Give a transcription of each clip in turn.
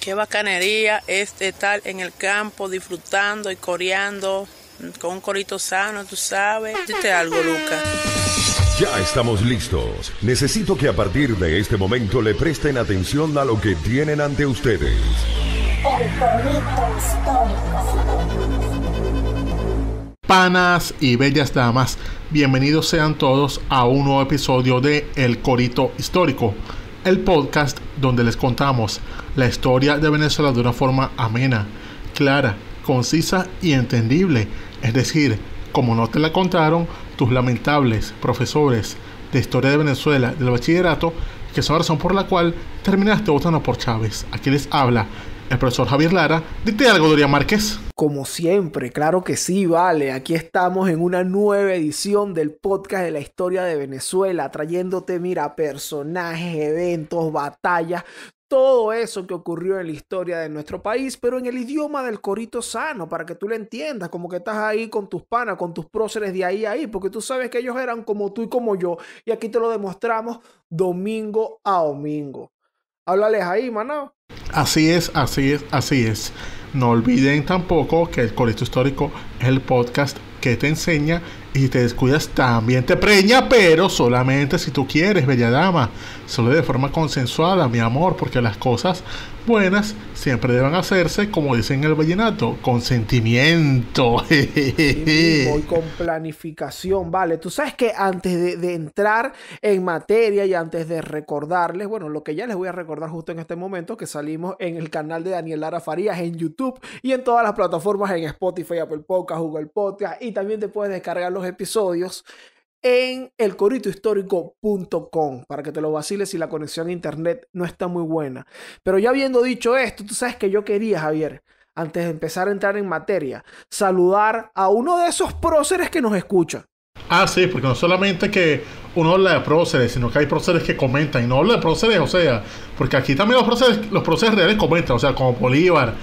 Qué bacanería este estar en el campo disfrutando y coreando mm, con un corito sano, tú sabes. Dite algo, Luca! Ya estamos listos. Necesito que a partir de este momento le presten atención a lo que tienen ante ustedes. Panas y bellas damas, bienvenidos sean todos a un nuevo episodio de El Corito Histórico el podcast donde les contamos la historia de Venezuela de una forma amena, clara, concisa y entendible, es decir, como no te la contaron tus lamentables profesores de historia de Venezuela del bachillerato, que es la razón por la cual terminaste votando por Chávez. Aquí les habla el profesor Javier Lara. Dite algo, Dorian Márquez. Como siempre, claro que sí, vale. Aquí estamos en una nueva edición del podcast de la historia de Venezuela, trayéndote, mira, personajes, eventos, batallas, todo eso que ocurrió en la historia de nuestro país, pero en el idioma del corito sano, para que tú lo entiendas, como que estás ahí con tus panas, con tus próceres de ahí a ahí, porque tú sabes que ellos eran como tú y como yo, y aquí te lo demostramos domingo a domingo. Háblales ahí, manao. Así es, así es, así es. No olviden tampoco que el Colegio Histórico es el podcast que te enseña y te descuidas también te preña, pero solamente si tú quieres, bella dama. Solo de forma consensuada, mi amor, porque las cosas buenas siempre deben hacerse, como dicen en el vallenato, con sentimiento. voy con planificación, vale. Tú sabes que antes de, entrar en materia y antes de recordarles, bueno, lo que ya les voy a recordar justo en este momento, que salimos en el canal de Daniel Lara Farías en YouTube y en todas las plataformas, en Spotify, Apple Podcast, Google Podcast, y también te puedes descargar episodios en elcoritohistorico.com para que te lo vaciles si la conexión a internet no está muy buena. Pero ya habiendo dicho esto, tú sabes que yo quería, Javier, antes de empezar a entrar en materia, saludar a uno de esos próceres que nos escucha. Ah, sí, porque no solamente que uno habla de próceres, sino que hay próceres que comentan. Y no habla de próceres, o sea, porque aquí también los próceres, los próceres reales comentan, o sea, como Bolívar,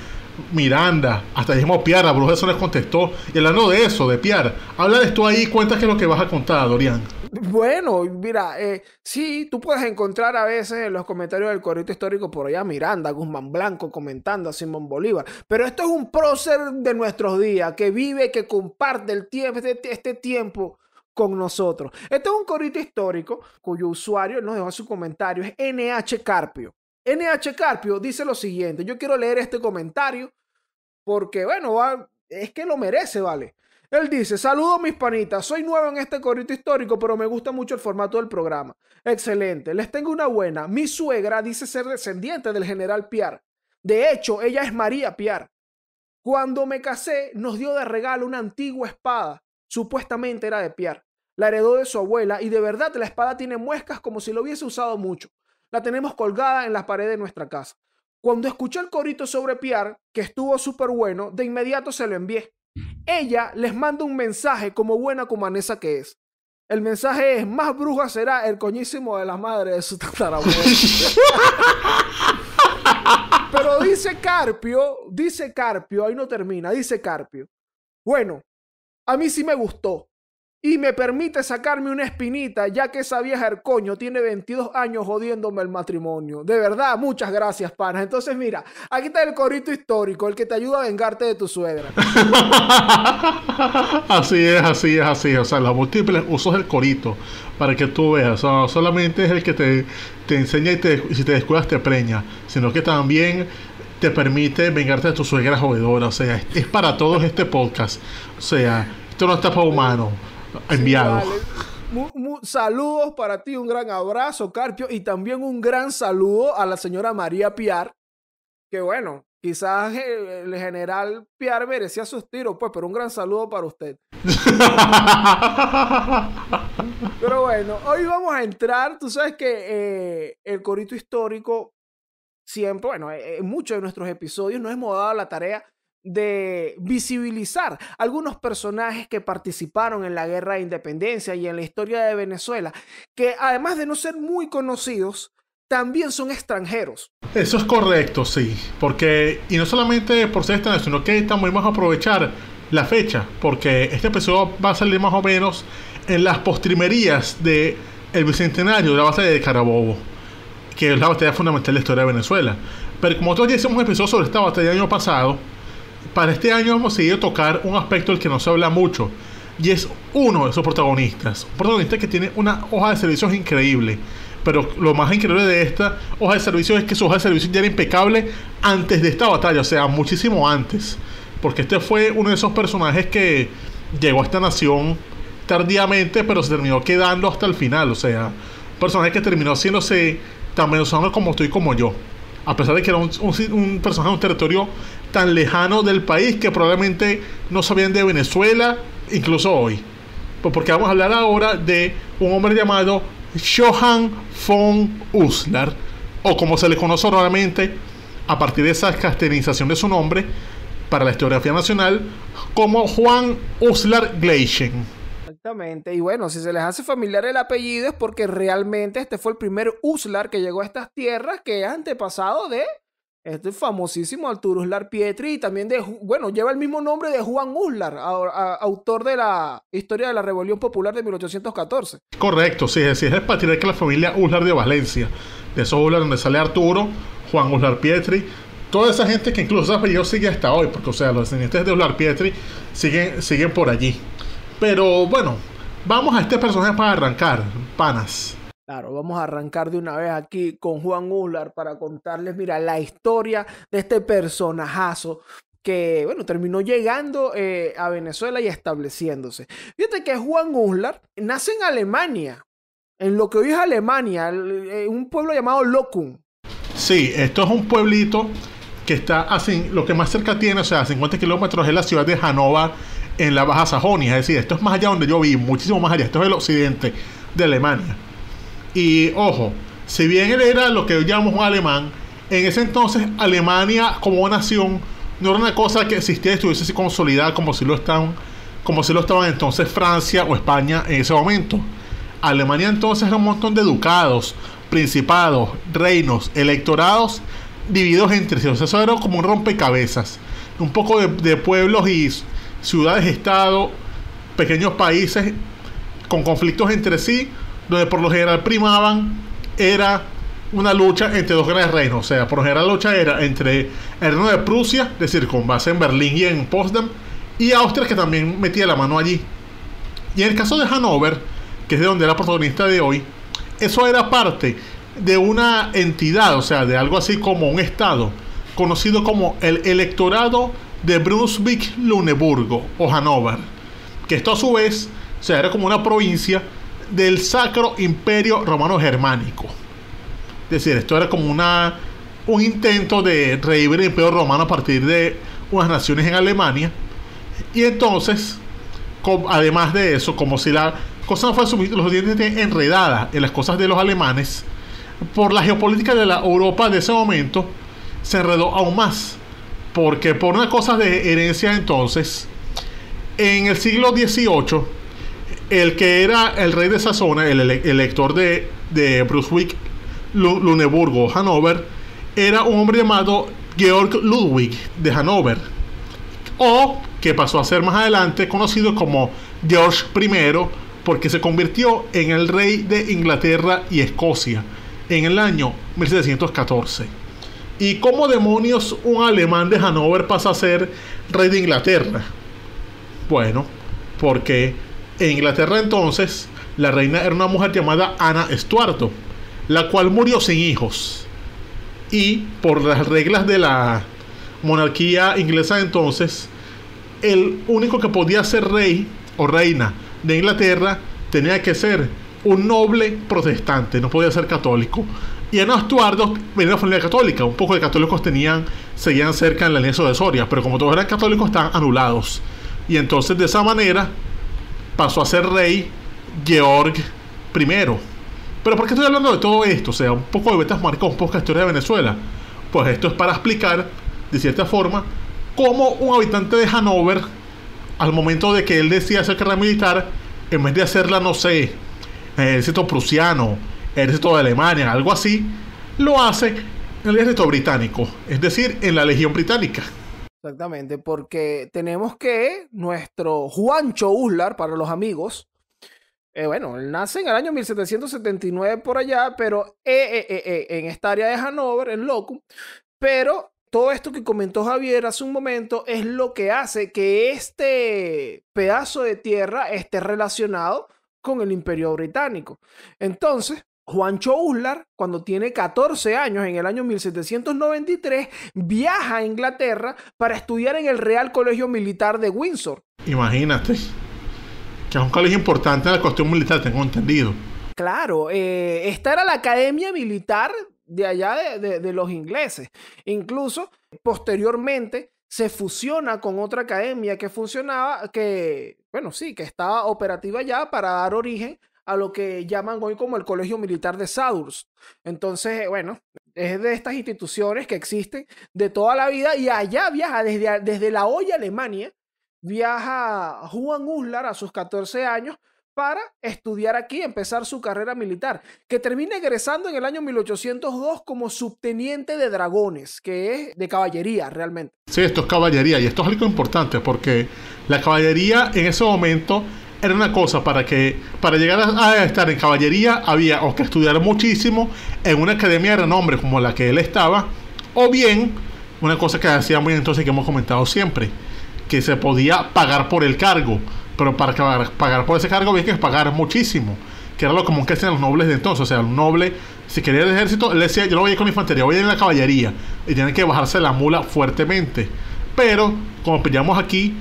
Miranda, hasta mismo Piara, Bruja eso les contestó. Y hablando de eso, de Piara, de esto ahí, cuentas qué es lo que vas a contar, Dorian. Bueno, mira, eh, sí, tú puedes encontrar a veces en los comentarios del Corrito Histórico por allá Miranda, Guzmán Blanco comentando a Simón Bolívar, pero esto es un prócer de nuestros días que vive, que comparte el tiempo, este, este tiempo con nosotros. Este es un Corrito histórico cuyo usuario nos dejó su comentario, es NH Carpio. NH Carpio dice lo siguiente, yo quiero leer este comentario porque, bueno, es que lo merece, ¿vale? Él dice, saludos mis panitas, soy nuevo en este corriente histórico, pero me gusta mucho el formato del programa. Excelente, les tengo una buena. Mi suegra dice ser descendiente del general Piar. De hecho, ella es María Piar. Cuando me casé, nos dio de regalo una antigua espada, supuestamente era de Piar. La heredó de su abuela y de verdad la espada tiene muescas como si lo hubiese usado mucho la tenemos colgada en las paredes de nuestra casa. Cuando escuchó el corito sobre Piar, que estuvo súper bueno, de inmediato se lo envié. Ella les manda un mensaje como buena cumanesa que es. El mensaje es, más bruja será el coñísimo de la madre de su tatarabuelo. Pero dice Carpio, dice Carpio, ahí no termina, dice Carpio. Bueno, a mí sí me gustó y me permite sacarme una espinita, ya que esa vieja coño tiene 22 años jodiéndome el matrimonio. De verdad, muchas gracias, pana. Entonces, mira, aquí está el corito histórico, el que te ayuda a vengarte de tu suegra. así es, así es, así es. O sea, los múltiples usos del corito para que tú veas. O sea, solamente es el que te, te enseña y si te descuidas te preña, sino que también te permite vengarte de tu suegra jodedora. O sea, es, para todos este podcast. O sea, esto no está para humanos. Enviado. saludos para ti, un gran abrazo, Carpio, y también un gran saludo a la señora María Piar, que bueno, quizás eh, el, general Piar merecía sus tiros, pues, pero un gran saludo para usted. pero bueno, hoy vamos a entrar, tú sabes que eh, el corito histórico siempre, bueno, eh, en muchos de nuestros episodios nos hemos dado la tarea de visibilizar algunos personajes que participaron en la guerra de independencia y en la historia de Venezuela, que además de no ser muy conocidos, también son extranjeros. Eso es correcto, sí, porque, y no solamente por ser extranjeros, sino que también vamos a aprovechar la fecha, porque este episodio va a salir más o menos en las postrimerías del el bicentenario de la batalla de Carabobo, que es la batalla fundamental de la historia de Venezuela. Pero como todos ya hicimos un episodio sobre esta batalla el año pasado, para este año hemos seguido tocar un aspecto del que no se habla mucho. Y es uno de esos protagonistas. Un protagonista que tiene una hoja de servicios increíble. Pero lo más increíble de esta hoja de servicios es que su hoja de servicios ya era impecable antes de esta batalla. O sea, muchísimo antes. Porque este fue uno de esos personajes que llegó a esta nación tardíamente, pero se terminó quedando hasta el final. O sea, un personaje que terminó haciéndose tan menosano como estoy como yo. A pesar de que era un, un personaje de un territorio tan lejano del país que probablemente no sabían de Venezuela, incluso hoy. Pues Porque vamos a hablar ahora de un hombre llamado Johan von Uslar, o como se le conoce normalmente, a partir de esa castellanización de su nombre para la historiografía nacional, como Juan Uslar Gleichen. Exactamente. Y bueno, si se les hace familiar el apellido es porque realmente este fue el primer Uslar que llegó a estas tierras que es antepasado de este famosísimo Arturo Uslar Pietri y también de, bueno, lleva el mismo nombre de Juan Uslar, autor de la historia de la Revolución Popular de 1814. Correcto, sí, es, el partir de la familia Uslar de Valencia, de esos Uslar donde sale Arturo, Juan Uslar Pietri, toda esa gente que incluso su apellido sigue hasta hoy, porque o sea, los descendientes de Uslar Pietri siguen, siguen por allí. Pero bueno, vamos a este personaje para arrancar, panas. Claro, vamos a arrancar de una vez aquí con Juan Uslar para contarles, mira, la historia de este personajazo que, bueno, terminó llegando eh, a Venezuela y estableciéndose. Fíjate que Juan Uslar nace en Alemania, en lo que hoy es Alemania, eh, un pueblo llamado Locum. Sí, esto es un pueblito que está así, lo que más cerca tiene, o sea, a 50 kilómetros es la ciudad de Hannover en la Baja Sajonia, es decir, esto es más allá donde yo vi, muchísimo más allá, esto es el occidente de Alemania. Y ojo, si bien él era lo que hoy llamamos alemán, en ese entonces Alemania como nación no era una cosa que existía y estuviese consolidada como si lo estaban, como lo estaban entonces Francia o España en ese momento. Alemania entonces era un montón de ducados, principados, reinos, electorados divididos entre sí. O sea, eso era como un rompecabezas. Un poco de, de pueblos y ciudades-estado, pequeños países con conflictos entre sí, donde por lo general primaban era una lucha entre dos grandes reinos. O sea, por lo general la lucha era entre el reino de Prusia, es decir, con base en Berlín y en Potsdam, y Austria, que también metía la mano allí. Y en el caso de Hanover, que es de donde era protagonista de hoy, eso era parte de una entidad, o sea, de algo así como un estado, conocido como el Electorado de Brunswick-Luneburgo o Hanover, que esto a su vez, o sea, era como una provincia del Sacro Imperio Romano Germánico. Es decir, esto era como una, un intento de revivir el Imperio Romano a partir de unas naciones en Alemania. Y entonces, además de eso, como si la cosa no fuera los dientes enredada en las cosas de los alemanes, por la geopolítica de la Europa de ese momento, se enredó aún más. Porque por una cosa de herencia entonces, en el siglo XVIII, el que era el rey de esa zona, el elector de, de Brunswick, Luneburgo, Hanover, era un hombre llamado Georg Ludwig de Hanover, o que pasó a ser más adelante conocido como George I, porque se convirtió en el rey de Inglaterra y Escocia en el año 1714. ¿Y cómo demonios un alemán de Hanover pasa a ser rey de Inglaterra? Bueno, porque en Inglaterra entonces, la reina era una mujer llamada Ana Estuardo, la cual murió sin hijos. Y por las reglas de la monarquía inglesa entonces, el único que podía ser rey o reina de Inglaterra tenía que ser un noble protestante, no podía ser católico. Y Ana Estuardo venía de una familia católica, un poco de católicos tenían, seguían cerca en la alianza de Soria, pero como todos eran católicos están anulados. Y entonces de esa manera pasó a ser rey Georg I. Pero ¿por qué estoy hablando de todo esto? O sea, un poco de betas Marcos, un poco de historia de Venezuela. Pues esto es para explicar, de cierta forma, cómo un habitante de Hanover, al momento de que él decía hacer carrera militar, en vez de hacerla, no sé, el ejército prusiano, el ejército de Alemania, algo así, lo hace en el ejército británico, es decir, en la Legión Británica. Exactamente, porque tenemos que nuestro Juancho Uslar, para los amigos, eh, bueno, nace en el año 1779 por allá, pero eh, eh, en esta área de Hanover, en Locum, pero todo esto que comentó Javier hace un momento es lo que hace que este pedazo de tierra esté relacionado con el imperio británico. Entonces, Juancho Uslar, cuando tiene 14 años, en el año 1793, viaja a Inglaterra para estudiar en el Real Colegio Militar de Windsor. Imagínate, que es un colegio importante en la cuestión militar, tengo entendido. Claro, eh, esta era la academia militar de allá de, los ingleses. Incluso, posteriormente, se fusiona con otra academia que funcionaba, que, bueno, sí, que estaba operativa ya para dar origen a lo que llaman hoy como el Colegio Militar de Sadurs. Entonces, eh, bueno, es de estas instituciones que existen de toda la vida y allá viaja desde, desde la hoy Alemania, viaja Juan Uslar a sus 14 años para estudiar aquí, empezar su carrera militar, que termina egresando en el año 1802 como subteniente de dragones, que es de caballería realmente. Sí, esto es caballería y esto es algo importante porque la caballería en ese momento era una cosa para que para llegar a, estar en caballería había o que estudiar muchísimo en una academia de renombre como la que él estaba o bien una cosa que hacía muy entonces que hemos comentado siempre que se podía pagar por el cargo pero para pagar, pagar por ese cargo había que pagar muchísimo que era lo común que hacían los nobles de entonces o sea un noble si quería el ejército él decía yo no voy a ir con la infantería voy a ir en la caballería y tiene que bajarse la mula fuertemente pero como pillamos aquí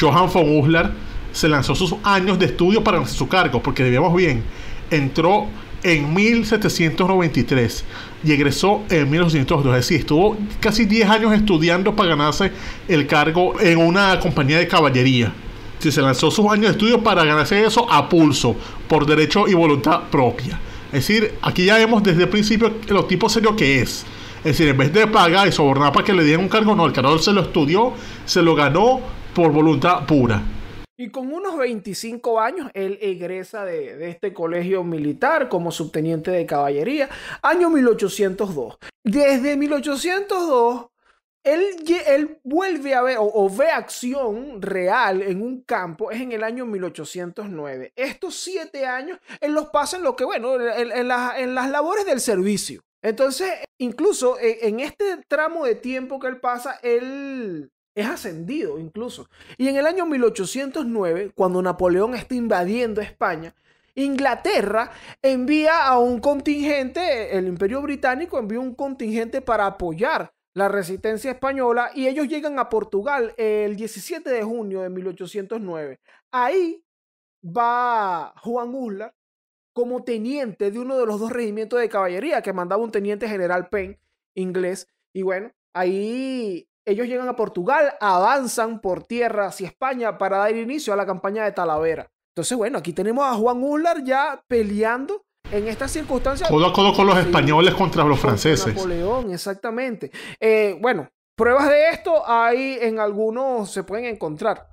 Johan von Uslar se lanzó sus años de estudio para su cargo, porque debíamos bien, entró en 1793 y egresó en 1902. Es decir, estuvo casi 10 años estudiando para ganarse el cargo en una compañía de caballería. Si se lanzó sus años de estudio para ganarse eso a pulso, por derecho y voluntad propia. Es decir, aquí ya vemos desde el principio lo tipo serio que es. Es decir, en vez de pagar y sobornar para que le dieran un cargo, no, el cargador se lo estudió, se lo ganó por voluntad pura. Y con unos 25 años, él egresa de, este colegio militar como subteniente de caballería, año 1802. Desde 1802, él, él vuelve a ver o, ve acción real en un campo, es en el año 1809. Estos siete años, él los pasa en lo que, bueno, en, las labores del servicio. Entonces, incluso eh, en este tramo de tiempo que él pasa, él es ascendido incluso. Y en el año 1809, cuando Napoleón está invadiendo España, Inglaterra envía a un contingente, el imperio británico envía un contingente para apoyar la resistencia española y ellos llegan a Portugal el 17 de junio de 1809. Ahí va Juan Uslar como teniente de uno de los dos regimientos de caballería que mandaba un teniente general Penn inglés. Y bueno, ahí ellos llegan a Portugal, avanzan por tierra hacia España para dar inicio a la campaña de Talavera. Entonces, bueno, aquí tenemos a Juan Ullar ya peleando en estas circunstancias. Codo a codo con los españoles contra los franceses. Napoleón, exactamente. Eh, bueno, pruebas de esto hay en algunos, se pueden encontrar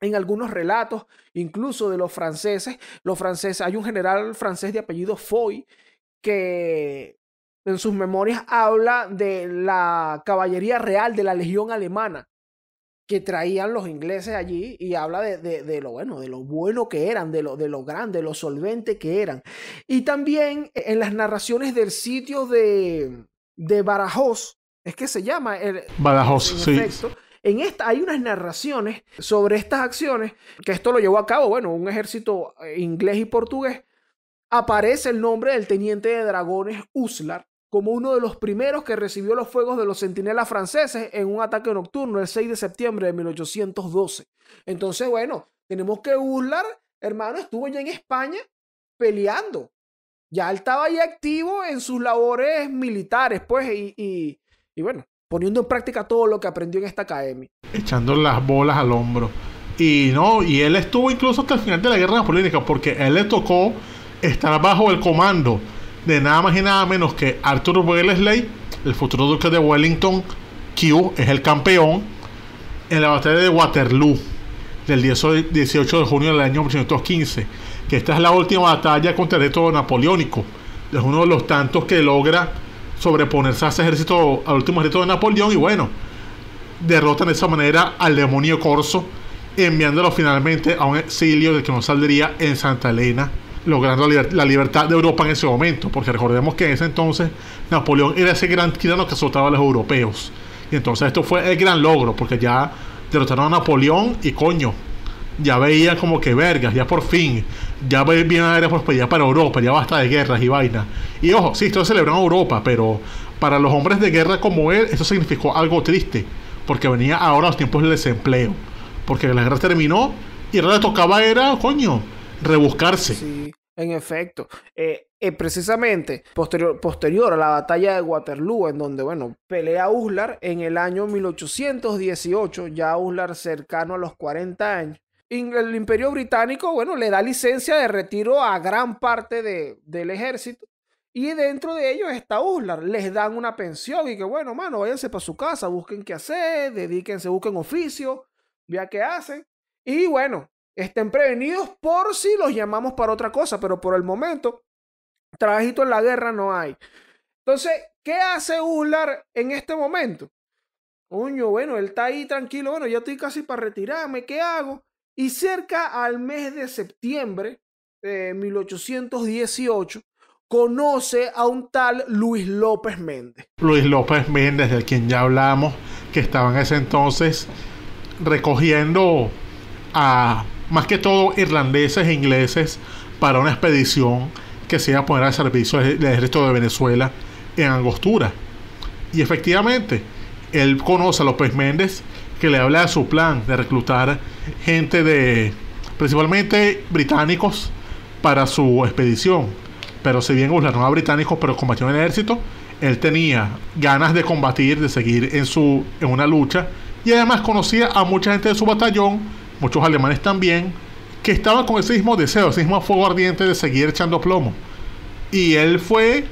en algunos relatos, incluso de los franceses. Los franceses, hay un general francés de apellido Foy que en sus memorias habla de la caballería real de la legión alemana que traían los ingleses allí y habla de, lo bueno, de lo bueno que eran, de lo, de grande, de lo solvente que eran. Y también en las narraciones del sitio de, de es que se llama el, Badajoz, sí. en esta hay unas narraciones sobre estas acciones, que esto lo llevó a cabo, bueno, un ejército eh, inglés y portugués. Aparece el nombre del teniente de dragones Uslar, como uno de los primeros que recibió los fuegos de los centinelas franceses en un ataque nocturno el 6 de septiembre de 1812. Entonces, bueno, tenemos que burlar hermano, estuvo ya en España peleando. Ya estaba ya activo en sus labores militares, pues, y, bueno, poniendo en práctica todo lo que aprendió en esta academia. Echando las bolas al hombro. Y no, y él estuvo incluso hasta el final de la guerra napoleónica, porque él le tocó estar bajo el comando de nada más y nada menos que Arthur Wellesley, el futuro duque de Wellington. Q es el campeón en la batalla de Waterloo del 18 de junio del año 1815, que esta es la última batalla contra el ejército napoleónico. Es uno de los tantos que logra sobreponerse a ese ejército, al último ejército de Napoleón, y bueno, derrota de esa manera al demonio Corso, enviándolo finalmente a un exilio del que no saldría en Santa Elena logrando la, libertad de Europa en ese momento, porque recordemos que en ese entonces Napoleón era ese gran tirano que soltaba a los europeos. Y entonces esto fue el gran logro, porque ya derrotaron a Napoleón y coño, ya veía como que vergas, ya por fin, ya viene a pues prosperidad para Europa, ya basta de guerras y vainas. Y ojo, sí, esto celebró Europa, pero para los hombres de guerra como él, eso significó algo triste, porque venía ahora los tiempos del desempleo, porque la guerra terminó y ahora le tocaba era, coño, rebuscarse. Sí, en efecto. Eh, eh, precisamente posterior, posterior a la batalla de Waterloo, en donde, bueno, pelea Uslar en el año 1818, ya Uslar cercano a los 40 años. El imperio británico, bueno, le da licencia de retiro a gran parte del ejército y dentro de ellos está Uslar. Les dan una pensión y que, bueno, mano, váyanse para su casa, busquen qué hacer, dedíquense, busquen oficio, vea qué hacen. Y bueno, estén prevenidos por si los llamamos para otra cosa, pero por el momento, trabajito en la guerra no hay. Entonces, ¿qué hace Uslar en este momento? Coño, bueno, él está ahí tranquilo, bueno, ya estoy casi para retirarme, ¿qué hago? Y cerca al mes de septiembre de 1818, conoce a un tal Luis López Méndez. Luis López Méndez, del quien ya hablamos, que estaba en ese entonces recogiendo a más que todo irlandeses e ingleses, para una expedición que se iba a poner al servicio del ejército de Venezuela en Angostura. Y efectivamente, él conoce a López Méndez, que le habla de su plan de reclutar gente de, principalmente británicos, para su expedición. Pero si bien no era británicos, pero combatió en el ejército, él tenía ganas de combatir, de seguir en, su, en una lucha, y además conocía a mucha gente de su batallón, muchos alemanes también, que estaban con ese mismo deseo, ese mismo fuego ardiente de seguir echando plomo. Y él fue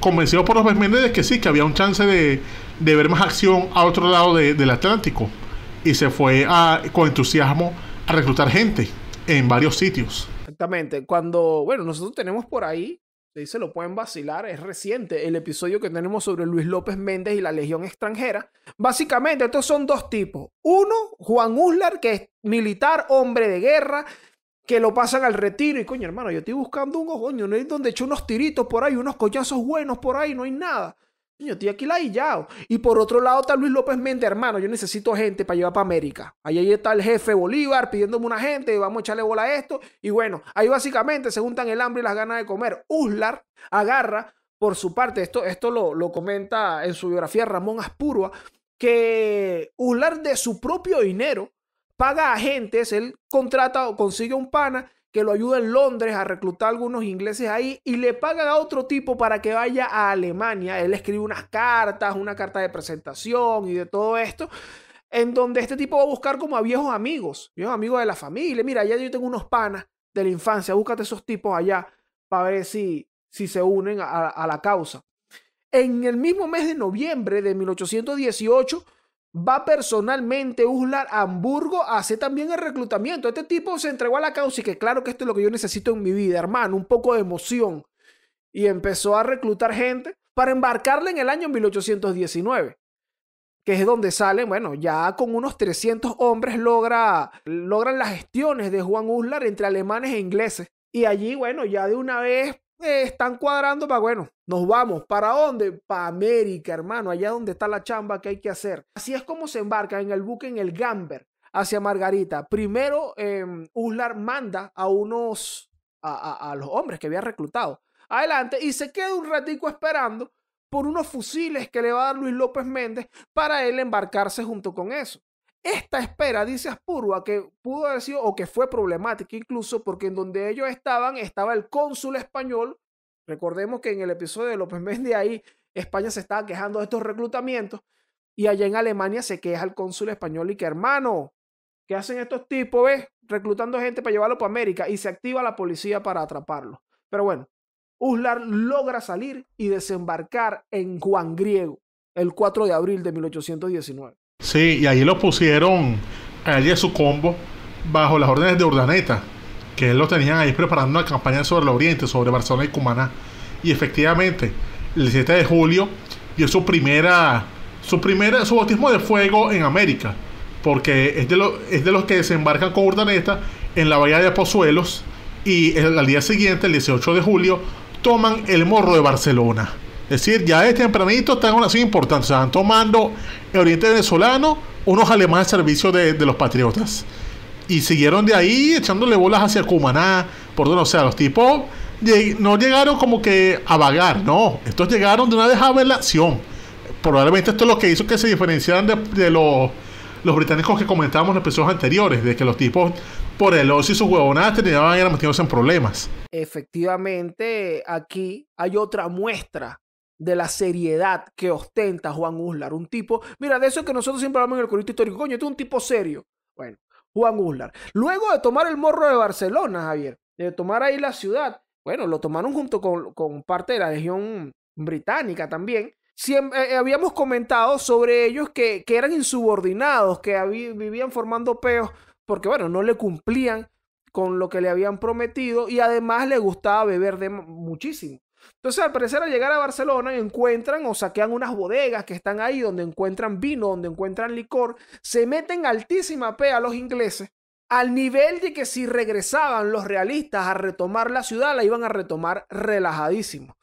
convencido por los Méndez que sí, que había un chance de, ver más acción a otro lado del Atlántico. Y se fue con entusiasmo a reclutar gente en varios sitios. Exactamente. Cuando, bueno, nosotros tenemos por ahí, se lo pueden vacilar, es reciente el episodio que tenemos sobre Luis López Méndez y la Legión extranjera. Básicamente, estos son dos tipos. Uno, Juan Uslar, que militar, hombre de guerra, que lo pasan al retiro. Y coño, hermano, yo estoy buscando un coño, no hay donde echar unos tiritos por ahí, unos collazos buenos por ahí, no hay nada. Yo estoy aquí ladillado. Y por otro lado está Luis López Méndez, hermano, yo necesito gente para llevar para América. Ahí, ahí está el jefe Bolívar pidiéndome una gente, vamos a echarle bola a esto. Y bueno, ahí básicamente se juntan el hambre y las ganas de comer. Uslar agarra, por su parte, esto, esto lo, lo comenta en su biografía Ramón Aspurua, que Uslar de su propio dinero paga agentes, él contrata o consigue un pana que lo ayuda en Londres a reclutar algunos ingleses ahí y le paga a otro tipo para que vaya a Alemania. Él escribe unas cartas, una carta de presentación y de todo esto, en donde este tipo va a buscar como a viejos amigos, viejos amigos de la familia. Mira, allá yo tengo unos panas de la infancia, búscate esos tipos allá para ver si, si se unen a la causa. En el mismo mes de noviembre de 1818, va personalmente Uslar a Hamburgo a hacer también el reclutamiento. Este tipo se entregó a la causa y que claro que esto es lo que yo necesito en mi vida, hermano, un poco de emoción. Y empezó a reclutar gente para embarcarle en el año 1819, que es donde salen, bueno, ya con unos 300 hombres logra, logran las gestiones de Juan Uslar entre alemanes e ingleses. Y allí, bueno, ya de una vez eh, están cuadrando para, bueno, nos vamos. ¿Para dónde? Para América, hermano, allá donde está la chamba que hay que hacer. Así es como se embarca en el buque, en el Gamber, hacia Margarita. Primero, em, Uslar manda a unos, a, los hombres que había reclutado adelante y se queda un ratico esperando por unos fusiles que le va a dar Luis López Méndez para él embarcarse junto con eso. Esta espera, dice Aspurua, que pudo haber sido o que fue problemática incluso porque en donde ellos estaban estaba el cónsul español. Recordemos que en el episodio de López Méndez ahí España se estaba quejando de estos reclutamientos y allá en Alemania se queja el cónsul español y que hermano, ¿qué hacen estos tipos, Reclutando gente para llevarlo para América y se activa la policía para atraparlo. Pero bueno, Uslar logra salir y desembarcar en Juan Griego el 4 de abril de 1819. Sí, y ahí lo pusieron allí su combo bajo las órdenes de Urdaneta, que él lo tenían ahí preparando una campaña sobre el Oriente, sobre Barcelona y Cumaná. Y efectivamente, el 7 de julio dio su primera, su primera, su bautismo de fuego en América, porque es de, de los que desembarcan con Urdaneta en la bahía de Pozuelos y el, al día siguiente, el 18 de julio, toman el morro de Barcelona. Es decir, ya este tempranito están aún una ciudad importante, van tomando oriente venezolano, unos alemanes al servicio de, los patriotas. Y siguieron de ahí echándole bolas hacia Cumaná, por donde, o sea, los tipos no llegaron como que a vagar, no, estos llegaron de una desabelación. Probablemente esto es lo que hizo que se diferenciaran de, los, británicos que comentábamos en episodios anteriores, de que los tipos por el ocio y sus huevonadas terminaban metidos en problemas. Efectivamente, aquí hay otra muestra de la seriedad que ostenta Juan Uslar. Un tipo, mira, de eso que nosotros siempre hablamos en el Curito histórico, coño, este es un tipo serio. Bueno, Juan Uslar. Luego de tomar el morro de Barcelona, Javier, de tomar ahí la ciudad, bueno, lo tomaron junto con, parte de la legión británica también. Siempre, eh, eh, habíamos comentado sobre ellos que, eran insubordinados, que vivían formando peos, porque bueno, no le cumplían con lo que le habían prometido y además le gustaba beber de muchísimo. Entonces, al parecer, al llegar a Barcelona, encuentran o saquean unas bodegas que están ahí, donde encuentran vino, donde encuentran licor, se meten altísima pea a los ingleses, al nivel de que si regresaban los realistas a retomar la ciudad, la iban a retomar relajadísimo.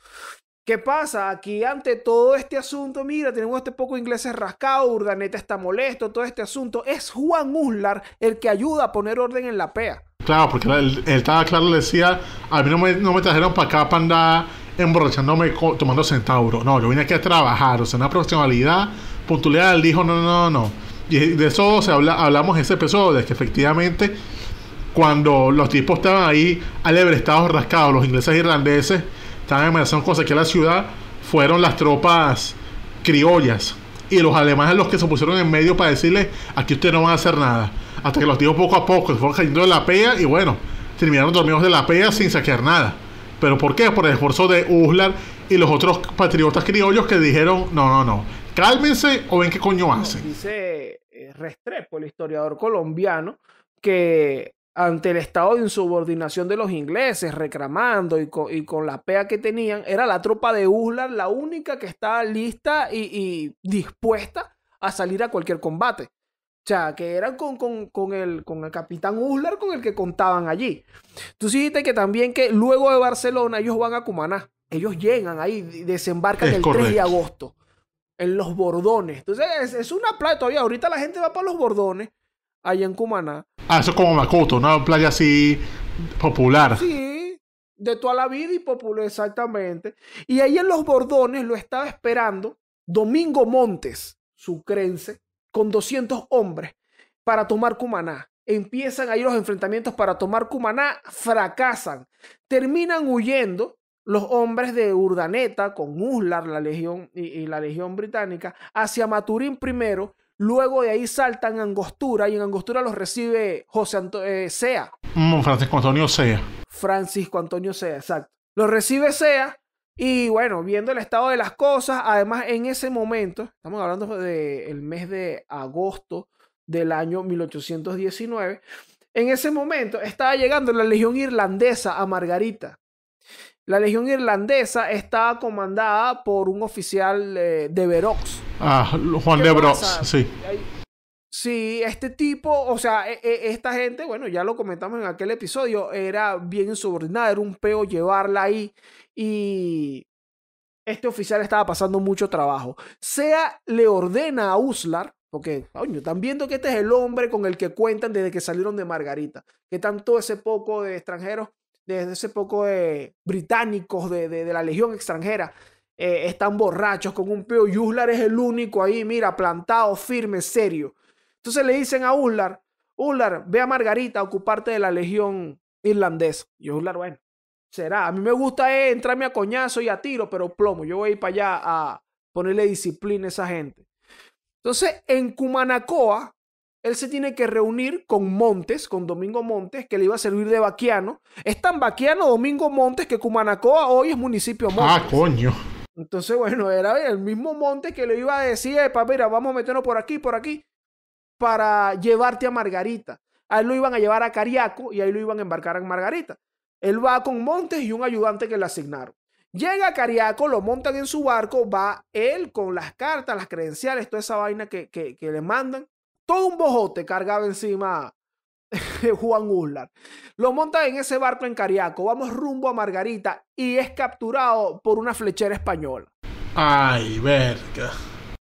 ¿Qué pasa? Aquí ante todo este asunto, mira, tenemos este poco ingleses rascado, Urdaneta está molesto, todo este asunto. Es Juan Uslar el que ayuda a poner orden en la PEA. Claro, porque él, estaba claro, le decía, a mí no me, no me trajeron para acá para andar emborrachándome tomando centauro. No, yo vine aquí a trabajar, o sea, una profesionalidad, puntualidad, dijo, no, no, no, no. Y de eso se hablamos en ese episodio, de que efectivamente cuando los tipos estaban ahí alebrestados, rascados, los ingleses e irlandeses estaban amenazando con saquear la ciudad, fueron las tropas criollas y los alemanes los que se pusieron en medio para decirles, aquí ustedes no van a hacer nada. Hasta que los tipos poco a poco se fueron cayendo de la pea y bueno, terminaron dormidos de la pea sin saquear nada. ¿Pero por qué? Por el esfuerzo de Uslar y los otros patriotas criollos que dijeron, no, no, no, cálmense o ven qué coño hacen. Dice eh, Restrepo, el historiador colombiano, que ante el estado de insubordinación de los ingleses, reclamando y con, la pea que tenían, era la tropa de Uslar la única que estaba lista y dispuesta a salir a cualquier combate. O sea, que eran con, con, con, el, con el capitán Uslar con el que contaban allí. Tú dijiste que también que luego de Barcelona ellos van a Cumaná. Ellos llegan ahí, desembarcan el 3 de agosto en los bordones. Entonces es, una playa todavía. Ahorita la gente va para los bordones allá en Cumaná. Ah, eso es como Macoto, una playa así popular. Sí, de toda la vida y popular, exactamente. Y ahí en los bordones lo estaba esperando Domingo Montes, su crense con 200 hombres para tomar Cumaná. Empiezan ahí los enfrentamientos para tomar Cumaná, fracasan. Terminan huyendo los hombres de Urdaneta con Uslar, la legión y, la legión británica, hacia Maturín primero. Luego de ahí saltan a Angostura y en Angostura los recibe José eh, Sea. Mm, Francisco Antonio Sea. Francisco Antonio Sea, exacto. Los recibe Sea y bueno, viendo el estado de las cosas, además en ese momento, estamos hablando del mes de agosto del año 1819, en ese momento estaba llegando la Legión Irlandesa a Margarita. La Legión Irlandesa estaba comandada por un oficial eh, de Verox. Ah, Juan de Verox, sí. Sí, este tipo, o sea, e, e, esta gente, bueno, ya lo comentamos en aquel episodio, era bien insubordinada, era un peo llevarla ahí y este oficial estaba pasando mucho trabajo. Sea le ordena a Uslar, porque coño, están viendo que este es el hombre con el que cuentan desde que salieron de Margarita, que tanto ese poco de extranjeros, desde ese poco de británicos de, la legión extranjera, eh, están borrachos con un peo. Y Uslar es el único ahí, mira, plantado, firme, serio. Entonces le dicen a Uslar, Uslar, ve a Margarita a ocuparte de la legión irlandesa. Y Uslar, bueno, será. A mí me gusta entrarme a coñazo y a tiro, pero plomo. Yo voy a ir para allá a ponerle disciplina a esa gente. Entonces, en Cumanacoa, él se tiene que reunir con Montes, con Domingo Montes, que le iba a servir de vaquiano. Es tan vaquiano Domingo Montes que Cumanacoa hoy es municipio ah, Montes. Ah, coño. Entonces, bueno, era el mismo Montes que le iba a decir, mira, vamos a meternos por aquí, por aquí, para llevarte a Margarita. Ahí lo iban a llevar a Cariaco y ahí lo iban a embarcar a Margarita. Él va con Montes y un ayudante que le asignaron. Llega a Cariaco, lo montan en su barco, va él con las cartas, las credenciales, toda esa vaina que, le mandan. Todo un bojote cargado encima Juan Uslar. Lo montan en ese barco en Cariaco, vamos rumbo a Margarita y es capturado por una flechera española. Ay, verga.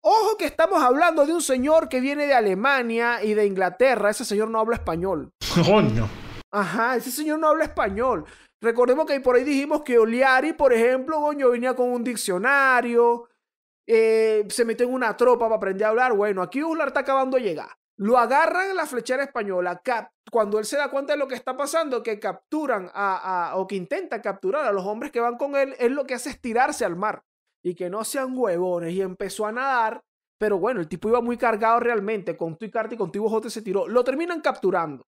Ojo que estamos hablando de un señor que viene de Alemania y de Inglaterra. Ese señor no habla español. Coño. Ajá, ese señor no habla español. Recordemos que por ahí dijimos que Oliari, por ejemplo, coño, venía con un diccionario, eh, se metió en una tropa para aprender a hablar. Bueno, aquí Uslar está acabando de llegar. Lo agarran en la flechera española. Cuando él se da cuenta de lo que está pasando, que capturan a, o que intenta capturar a los hombres que van con él, Es lo que hace es tirarse al mar y que no sean huevones. Y empezó a nadar, pero bueno, el tipo iba muy cargado realmente. Con tu y con tu y se tiró. Lo terminan capturando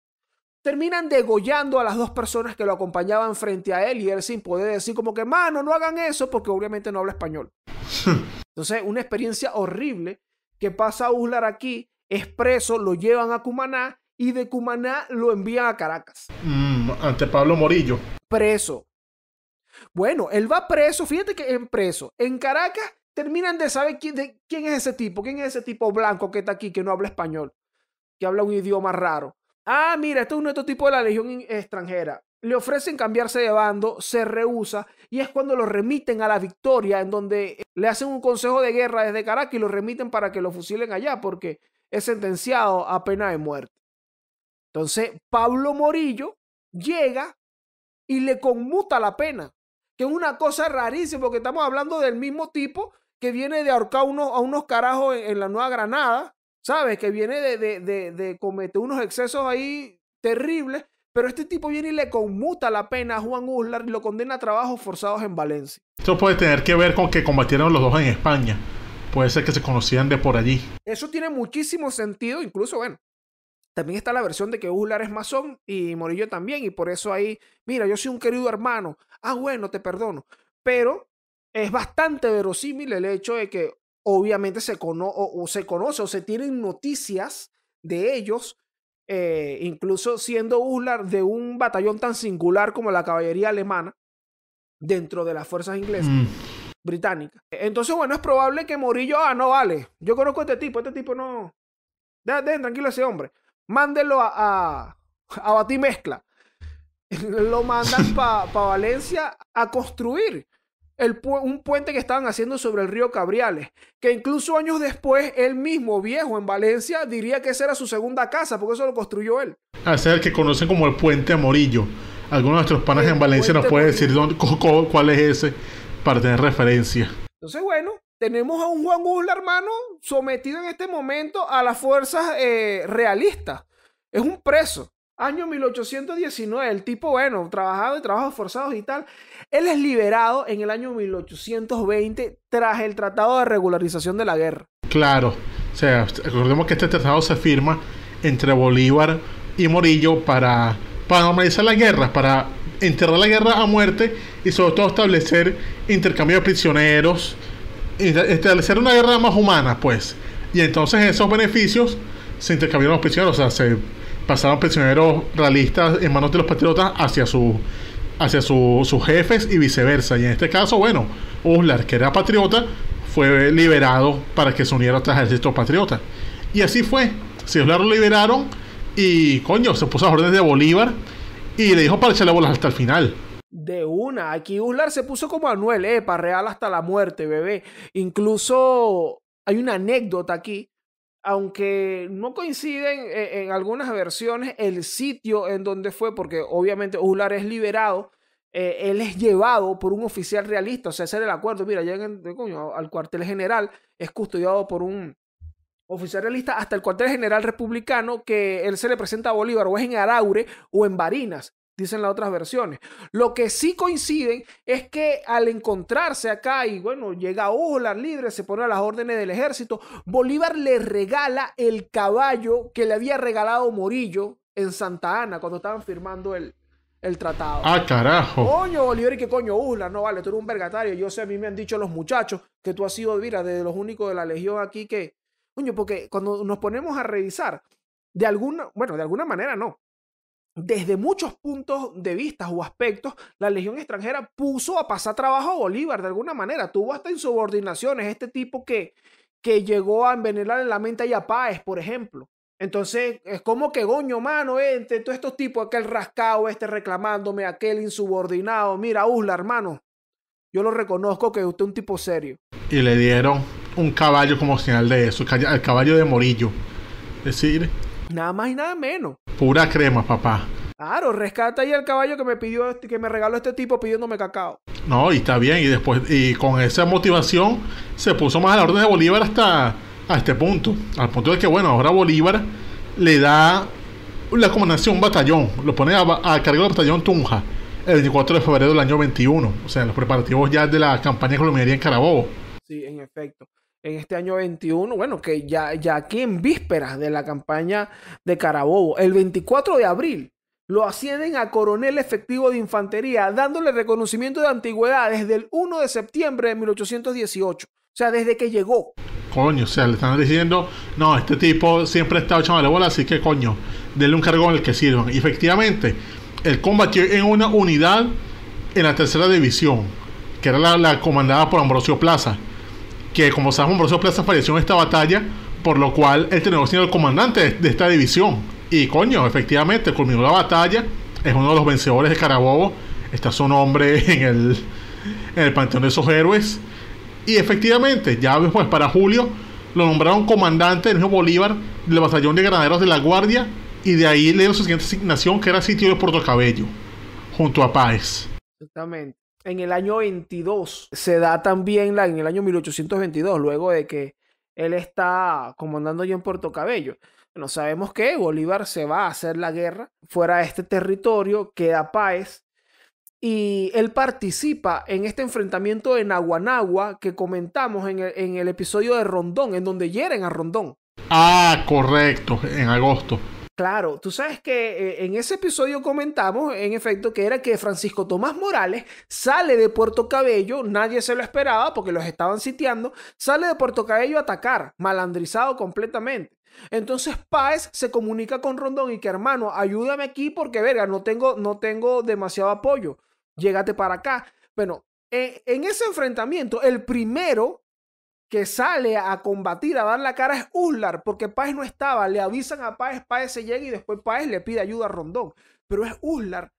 terminan degollando a las dos personas que lo acompañaban frente a él y él sin poder decir como que, mano, no hagan eso porque obviamente no habla español. Hmm. Entonces, una experiencia horrible que pasa a Uslar aquí, es preso, lo llevan a Cumaná y de Cumaná lo envían a Caracas. Mm, ante Pablo Morillo. Preso. Bueno, él va preso, fíjate que es preso. En Caracas terminan de saber quién, quién es ese tipo, quién es ese tipo blanco que está aquí, que no habla español, que habla un idioma raro. Ah, mira, esto es un otro tipo de la Legión extranjera. Le ofrecen cambiarse de bando, se rehúsa y es cuando lo remiten a la victoria, en donde eh, le hacen un consejo de guerra desde Caracas y lo remiten para que lo fusilen allá porque es sentenciado a pena de muerte. Entonces, Pablo Morillo llega y le conmuta la pena, que es una cosa rarísima porque estamos hablando del mismo tipo que viene de ahorcar a unos carajos en la Nueva Granada ¿sabes? Que viene de, cometer unos excesos ahí terribles, pero este tipo viene y le conmuta la pena a Juan Uslar y lo condena a trabajos forzados en Valencia. Eso puede tener que ver con que combatieron los dos en España. Puede ser que se conocían de por allí. Eso tiene muchísimo sentido, incluso, bueno, también está la versión de que Uslar es masón y Morillo también, y por eso ahí, mira, yo soy un querido hermano, ah, bueno, te perdono. Pero es bastante verosímil el hecho de que obviamente se, cono o, se conoce o se tienen noticias de ellos, eh, incluso siendo Uslar de un batallón tan singular como la caballería alemana dentro de las fuerzas inglesas. Mm. británicas. Entonces, bueno, es probable que Morillo, ah, no vale. Yo conozco a este tipo, este tipo no. Dejen tranquilo a ese hombre. Mándelo a, a, a Batimezcla. Lo mandan para Valencia a construir un puente que estaban haciendo sobre el río Cabriales, que incluso años después él mismo, viejo en Valencia, diría que esa era su segunda casa, porque eso lo construyó él. A ah, ser el que conocen como el puente Amorillo. Algunos de nuestros panas en Valencia nos puede decir dónde, cuál es ese para tener referencia. Entonces, bueno, tenemos a un Juan Guzla, hermano, sometido en este momento a las fuerzas eh, realistas. Es un preso. Año 1819, el tipo, bueno, trabajado y trabajos forzados y tal. Él es liberado en el año 1820 tras el Tratado de Regularización de la Guerra. Claro, o sea, recordemos que este tratado se firma entre Bolívar y Morillo para, para normalizar la guerra para enterrar la guerra a muerte y sobre todo establecer intercambio de prisioneros, establecer una guerra más humana, pues. Y entonces esos beneficios se intercambiaron los prisioneros, o sea, se pasaron prisioneros realistas en manos de los patriotas hacia su hacia sus jefes y viceversa. Y en este caso, bueno, Uslar, que era patriota, fue liberado para que se uniera tras el ejército patriota. Y así fue. Si Uslar lo liberaron y, coño, se puso a órdenes de Bolívar y le dijo para echarle bolas hasta el final. De una, aquí Uslar se puso como Anuel, eh, para real hasta la muerte, bebé. Incluso hay una anécdota aquí aunque no coinciden eh, en, algunas versiones el sitio en donde fue, porque obviamente Ular es liberado, eh, él es llevado por un oficial realista, o sea, ese el acuerdo, mira, llegan al cuartel general, es custodiado por un oficial realista hasta el cuartel general republicano que él se le presenta a Bolívar o es en Araure o en Barinas dicen las otras versiones. Lo que sí coinciden es que al encontrarse acá y bueno, llega a libre, se pone a las órdenes del ejército, Bolívar le regala el caballo que le había regalado Morillo en Santa Ana cuando estaban firmando el, tratado. Ah, carajo. Coño, Bolívar, y qué coño, Usla, no vale, tú eres un vergatario. Yo sé, a mí me han dicho los muchachos que tú has sido, mira, de los únicos de la legión aquí que. Coño, porque cuando nos ponemos a revisar, de alguna, bueno, de alguna manera no desde muchos puntos de vista o aspectos, la Legión extranjera puso a pasar trabajo a Bolívar de alguna manera. Tuvo hasta insubordinaciones, este tipo que, que llegó a envenenar en la mente a Yapáez, por ejemplo. Entonces, es como que goño, mano, entre todos estos tipos, aquel rascado, este reclamándome, aquel insubordinado. Mira, Usla, hermano, yo lo reconozco que usted es un tipo serio. Y le dieron un caballo como señal de eso, el caballo de Morillo. Es decir, nada más y nada menos. Pura crema, papá. Claro, rescata ahí al caballo que me pidió, este, que me regaló este tipo pidiéndome cacao. No, y está bien, y después, y con esa motivación se puso más a la orden de Bolívar hasta a este punto. Al punto de que, bueno, ahora Bolívar le da la comandancia batallón, lo pone a, cargo del batallón Tunja el 24 de febrero del año 21, o sea, en los preparativos ya de la campaña colombiana en Carabobo. Sí, en efecto en este año 21, bueno, que ya, ya aquí en vísperas de la campaña de Carabobo, el 24 de abril, lo ascienden a coronel efectivo de infantería, dándole reconocimiento de antigüedad desde el 1 de septiembre de 1818, o sea, desde que llegó. Coño, o sea, le están diciendo, no, este tipo siempre ha estado la bola, así que coño, denle un cargo en el que sirvan. efectivamente, el combatió en una unidad en la tercera división, que era la comandada por Ambrosio Plaza que como sabemos Ambrosio Plaza falleció en esta batalla, por lo cual él terminó este siendo el comandante de, esta división. Y coño, efectivamente, culminó la batalla, es uno de los vencedores de Carabobo, está su nombre en el, en el panteón de esos héroes. Y efectivamente, ya después para julio, lo nombraron comandante del Bolívar del batallón de granaderos de la Guardia y de ahí le dio su siguiente asignación que era sitio de Puerto Cabello, junto a Páez. Exactamente en el año 22. Se da también la, en el año 1822, luego de que él está comandando ya en Puerto Cabello. No sabemos que Bolívar se va a hacer la guerra fuera de este territorio, queda Páez, y él participa en este enfrentamiento en Aguanagua que comentamos en el, en el episodio de Rondón, en donde hieren a Rondón. Ah, correcto, en agosto. Claro, tú sabes que eh, en ese episodio comentamos, en efecto, que era que Francisco Tomás Morales sale de Puerto Cabello, nadie se lo esperaba porque los estaban sitiando, sale de Puerto Cabello a atacar, malandrizado completamente. Entonces Páez se comunica con Rondón y que hermano, ayúdame aquí porque verga, no tengo, no tengo demasiado apoyo, llégate para acá. Bueno, e, en ese enfrentamiento, el primero que sale a combatir, a dar la cara es Uslar, porque Páez no estaba. Le avisan a Páez, Páez se llega y después Páez le pide ayuda a Rondón. Pero es Uslar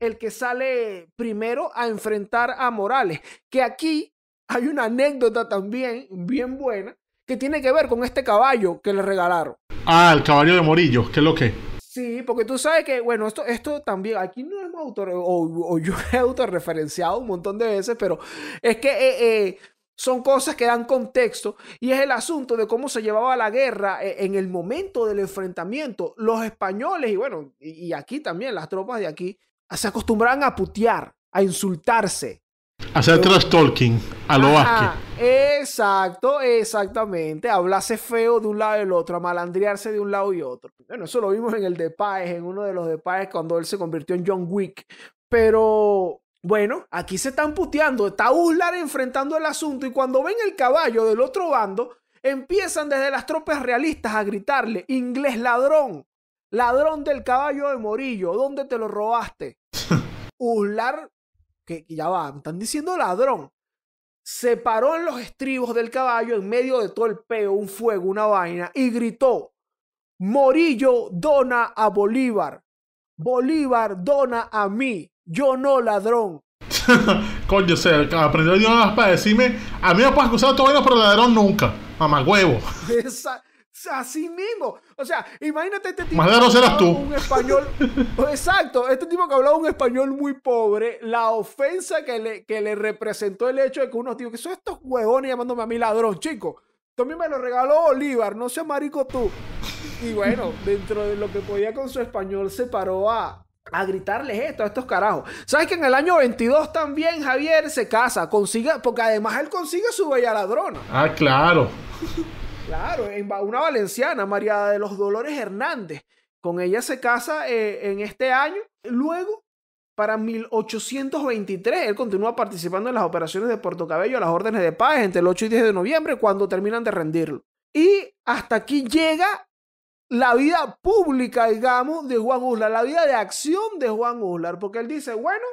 el que sale primero a enfrentar a Morales. Que aquí hay una anécdota también bien buena que tiene que ver con este caballo que le regalaron. Ah, el caballo de Morillo, que es lo que? Sí, porque tú sabes que, bueno, esto, esto también, aquí no es autor, o, o yo he autorreferenciado un montón de veces, pero es que eh, eh, son cosas que dan contexto y es el asunto de cómo se llevaba la guerra eh, en el momento del enfrentamiento. Los españoles y bueno, y aquí también las tropas de aquí se acostumbraban a putear, a insultarse. Hacer tras talking a lo Exacto, exactamente. Hablarse feo de un lado y del otro, a malandrearse de un lado y otro. Bueno, eso lo vimos en el de en uno de los de cuando él se convirtió en John Wick. Pero bueno, aquí se están puteando, está Uslar enfrentando el asunto y cuando ven el caballo del otro bando, empiezan desde las tropas realistas a gritarle, inglés ladrón, ladrón del caballo de Morillo, ¿dónde te lo robaste? Uslar, que ya va, están diciendo ladrón, se paró en los estribos del caballo en medio de todo el peo, un fuego, una vaina, y gritó, Morillo dona a Bolívar, Bolívar dona a mí. Yo no, ladrón. Coño, se sea, aprendió yo para decirme, a mí me puedes acusar de todo pero ladrón nunca. Mamá huevo. así mismo. O sea, imagínate este tipo. Más ladrón serás tú. Un español. exacto. Este tipo que hablaba un español muy pobre, la ofensa que le, le representó el hecho de que uno dijo que son estos huevones llamándome a mí ladrón, chico. También me lo regaló Olivar, no seas marico tú. Y bueno, dentro de lo que podía con su español, se paró a, a gritarles esto a estos carajos. ¿Sabes que en el año 22 también Javier se casa? Consigue, porque además él consigue su bella ladrona. Ah, claro. claro, en una valenciana, María de los Dolores Hernández. Con ella se casa eh, en este año. Luego, para 1823, él continúa participando en las operaciones de Puerto Cabello a las órdenes de paz entre el 8 y 10 de noviembre, cuando terminan de rendirlo. Y hasta aquí llega la vida pública, digamos, de Juan Uslar, la vida de acción de Juan Uslar, porque él dice, bueno,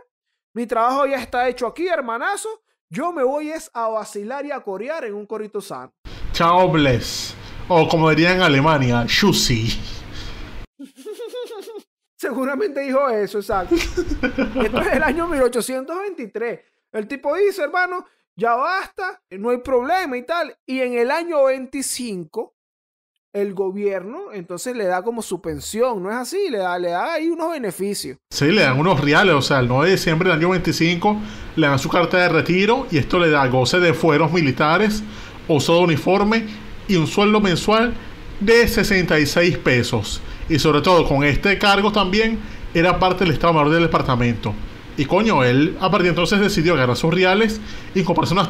mi trabajo ya está hecho aquí, hermanazo, yo me voy es a vacilar y a corear en un corito sano. Chao, bless. O como diría en Alemania, shusi. Seguramente dijo eso, exacto. Esto es el año 1823. El tipo dice, hermano, ya basta, no hay problema y tal. Y en el año 25, el gobierno entonces le da como su pensión, ¿no es así? Le da, le da ahí unos beneficios. Sí, le dan unos reales, o sea, el 9 de diciembre del año 25 le dan su carta de retiro y esto le da goce de fueros militares, uso de uniforme y un sueldo mensual de 66 pesos. Y sobre todo con este cargo también era parte del Estado Mayor del Departamento. Y coño, él a partir de entonces decidió agarrar sus reales y comprarse unas,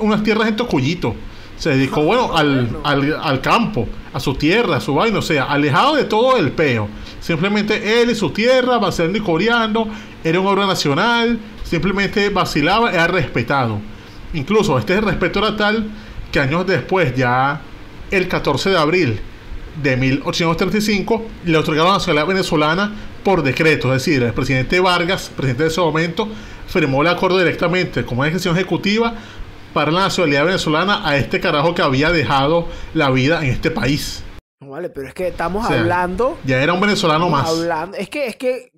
unas tierras en Tocullito se dedicó, bueno, al, campo, a su tierra, a su vaina, o sea, alejado de todo el peo. Simplemente él y su tierra, vacilando y coreando, era un obra nacional, simplemente vacilaba, era respetado. Incluso este respeto era tal que años después, ya el 14 de abril de 1835, le otorgaron la nacionalidad venezolana por decreto, es decir, el presidente Vargas, presidente de ese momento, firmó el acuerdo directamente como una ejecutiva para la nacionalidad venezolana a este carajo que había dejado la vida en este país. Vale, pero es que estamos hablando. Ya era un venezolano más. es que, es que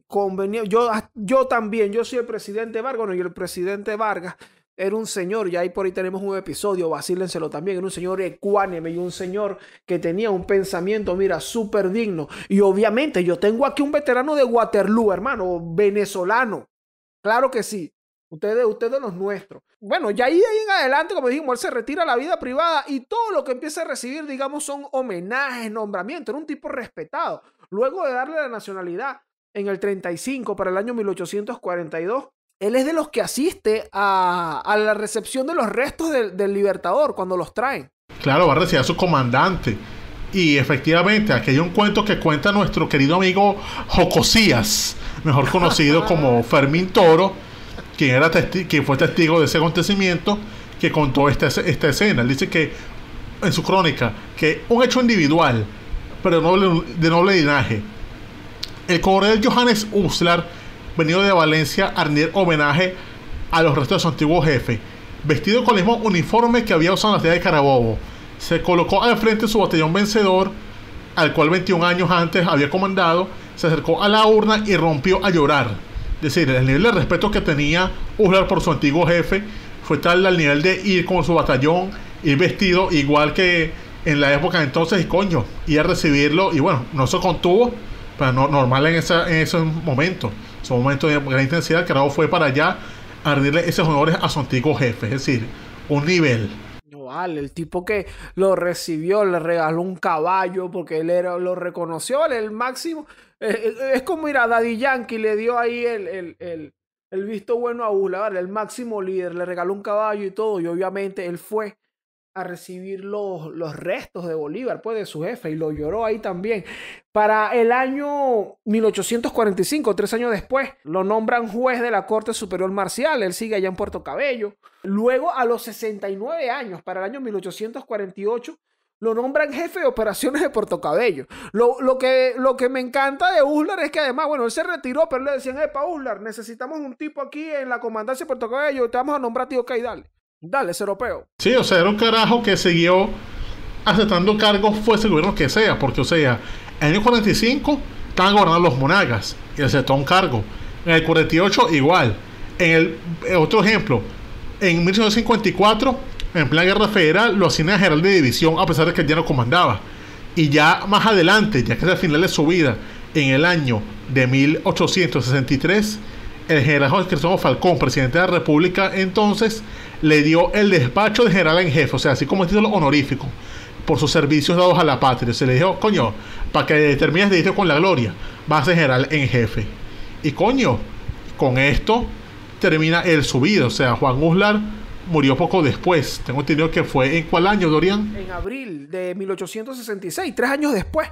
yo, yo también, yo soy el presidente Vargas, y el presidente Vargas era un señor, y ahí por ahí tenemos un episodio, vacílenselo también, era un señor ecuánime y un señor que tenía un pensamiento, mira, súper digno. Y obviamente yo tengo aquí un veterano de Waterloo, hermano, venezolano. Claro que sí. Ustedes, ustedes los nuestros. Bueno, ya ahí, ahí en adelante, como dijimos, él se retira a la vida privada y todo lo que empieza a recibir, digamos, son homenajes, nombramientos. Era un tipo respetado. Luego de darle la nacionalidad en el 35 para el año 1842, él es de los que asiste a, la recepción de los restos del, del Libertador cuando los traen. Claro, va a recibir a su comandante. Y efectivamente, aquí hay un cuento que cuenta nuestro querido amigo Jocosías, mejor conocido como Fermín Toro, quien, era quien fue testigo de ese acontecimiento, que contó esta, esta escena. dice que, en su crónica, que un hecho individual, pero de noble linaje. El coronel Johannes Uslar, venido de Valencia a rendir homenaje a los restos de su antiguo jefe, vestido con el mismo uniforme que había usado en la ciudad de Carabobo. Se colocó al frente de su batallón vencedor, al cual 21 años antes había comandado, se acercó a la urna y rompió a llorar decir, el nivel de respeto que tenía Uslar por su antiguo jefe fue tal al nivel de ir con su batallón, ir vestido igual que en la época entonces y coño, ir a recibirlo y bueno, no se contuvo, pero no, normal en, esa, en esos momentos. de gran intensidad, Carajo fue para allá a rendirle esos honores a su antiguo jefe, es decir, un nivel. No vale, el tipo que lo recibió, le regaló un caballo porque él era, lo reconoció, él el máximo es como ir a Daddy Yankee, le dio ahí el, el, el, el visto bueno a Ula, el máximo líder, le regaló un caballo y todo, y obviamente él fue a recibir los, los restos de Bolívar, pues de su jefe, y lo lloró ahí también. Para el año 1845, tres años después, lo nombran juez de la Corte Superior Marcial, él sigue allá en Puerto Cabello. Luego, a los 69 años, para el año 1848, lo nombran jefe de operaciones de Portocabello. Lo, lo, que, lo que me encanta de Uslar es que además, bueno, él se retiró, pero le decían, epa, Uslar, necesitamos un tipo aquí en la comandancia de Portocabello, te vamos a nombrar tío ok, dale. Dale, europeo. Sí, o sea, era un carajo que siguió aceptando cargos, fuese el gobierno que sea, porque, o sea, en el 45 estaban gobernando los monagas y aceptó un cargo. En el 48 igual. En el, eh, otro ejemplo, en 1954 en plena guerra federal, lo asignó a general de división a pesar de que ya no comandaba. Y ya más adelante, ya que es al final de su vida, en el año de 1863, el general José Cristóbal Falcón, presidente de la República, entonces le dio el despacho de general en jefe, o sea, así como el título honorífico, por sus servicios dados a la patria. Se le dijo, coño, para que termines de irte con la gloria, vas a ser general en jefe. Y coño, con esto termina el subido, o sea, Juan Uslar murió poco después. Tengo entendido que fue en cuál año, Dorian? En abril de 1866, tres años después,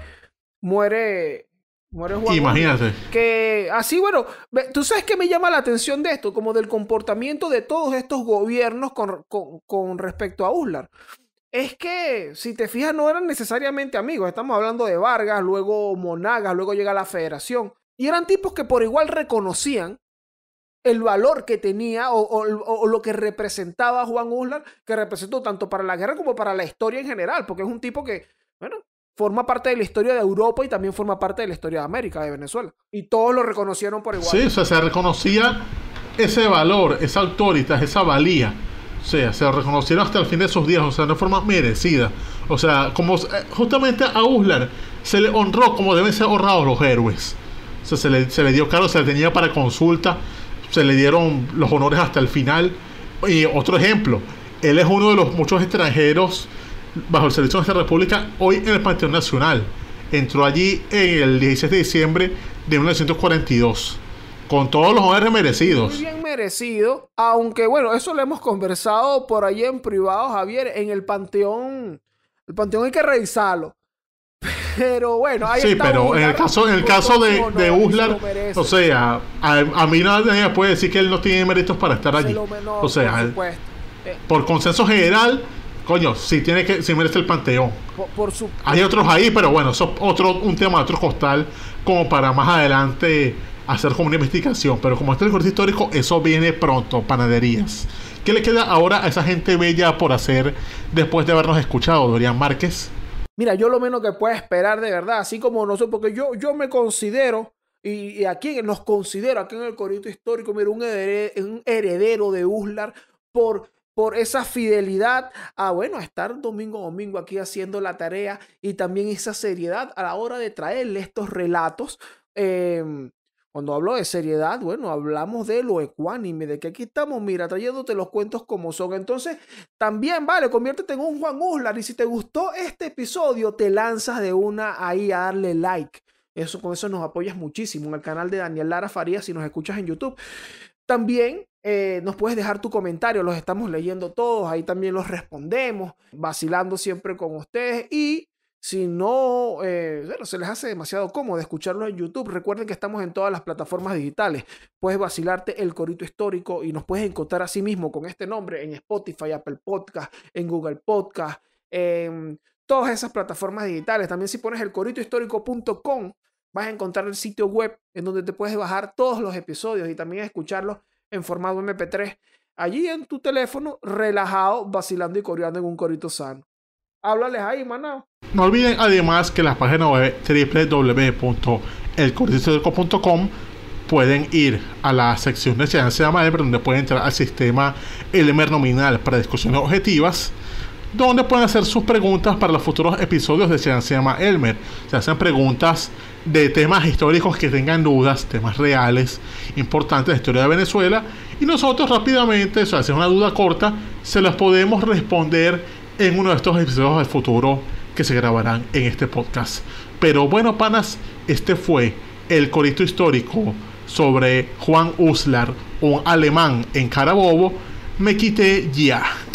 muere, muere Juan. Imagínate. que así, ah, bueno, tú sabes que me llama la atención de esto, como del comportamiento de todos estos gobiernos con, con respecto a Uslar. Es que, si te fijas, no eran necesariamente amigos. Estamos hablando de Vargas, luego Monagas, luego llega la Federación. Y eran tipos que por igual reconocían el valor que tenía o, lo que representaba Juan Uslar, que representó tanto para la guerra como para la historia en general, porque es un tipo que, bueno, forma parte de la historia de Europa y también forma parte de la historia de América, de Venezuela. Y todos lo reconocieron por igual. Sí, o sea, se reconocía ese valor, esa autoridad, esa valía. O sea, se reconocieron hasta el fin de sus días, o sea, de forma merecida. O sea, como eh, justamente a Uslar se le honró como deben ser honrados los héroes. O sea, se le, se le dio caro, se le tenía para consulta se le dieron los honores hasta el final. Y otro ejemplo, él es uno de los muchos extranjeros bajo el servicio de esta república hoy en el Panteón Nacional. Entró allí el 16 de diciembre de 1942 con todos los honores merecidos. Muy bien merecido, aunque bueno, eso lo hemos conversado por ahí en privado, Javier, en el panteón. El panteón hay que revisarlo. Pero bueno, Sí, pero en el caso, en el caso de, Uslar, o sea, a, a, mí nadie puede decir que él no tiene méritos para estar allí. o sea, eh, por, consenso general, coño, sí tiene que, sí merece el panteón. Hay otros ahí, pero bueno, eso es otro, un tema de otro costal, como para más adelante hacer como una investigación. Pero como este curso histórico, eso viene pronto, panaderías. ¿Qué le queda ahora a esa gente bella por hacer después de habernos escuchado, Dorian Márquez? Mira, yo lo menos que puedo esperar de verdad, así como nosotros, porque yo, yo me considero, y, aquí nos considero, aquí en el Corito Histórico, mira, un heredero, de Uslar por por esa fidelidad a, bueno, a estar domingo a domingo aquí haciendo la tarea y también esa seriedad a la hora de traerle estos relatos em, cuando hablo de seriedad, bueno, hablamos de lo ecuánime, de que aquí estamos, mira, trayéndote los cuentos como son. Entonces, también, vale, conviértete en un Juan Uslar. Y si te gustó este episodio, te lanzas de una ahí a darle like. Eso, con eso nos apoyas muchísimo en el canal de Daniel Lara Farías si nos escuchas en YouTube. También eh, nos puedes dejar tu comentario, los estamos leyendo todos, ahí también los respondemos, vacilando siempre con ustedes. Y si no eh, se les hace demasiado cómodo escucharlo en YouTube, recuerden que estamos en todas las plataformas digitales. Puedes vacilarte el corito histórico y nos puedes encontrar a sí mismo con este nombre en Spotify, Apple Podcast, en Google Podcast, en todas esas plataformas digitales. También si pones el corito histórico.com, vas a encontrar el sitio web en donde te puedes bajar todos los episodios y también escucharlos en formato MP3, allí en tu teléfono, relajado, vacilando y coreando en un corito sano. Háblales ahí, manao. No olviden además que la página web www.elcorticerco.com pueden ir a la sección de ciencia de Elmer... donde pueden entrar al sistema Elmer nominal para discusiones objetivas donde pueden hacer sus preguntas para los futuros episodios de Se llama Elmer. Se hacen preguntas de temas históricos que tengan dudas, temas reales, importantes de la historia de Venezuela. Y nosotros rápidamente, o sea, si es una duda corta, se las podemos responder en uno de estos episodios del futuro que se grabarán en este podcast. Pero bueno, panas, este fue el corito histórico sobre Juan Uslar, un alemán en Carabobo. Me quité ya.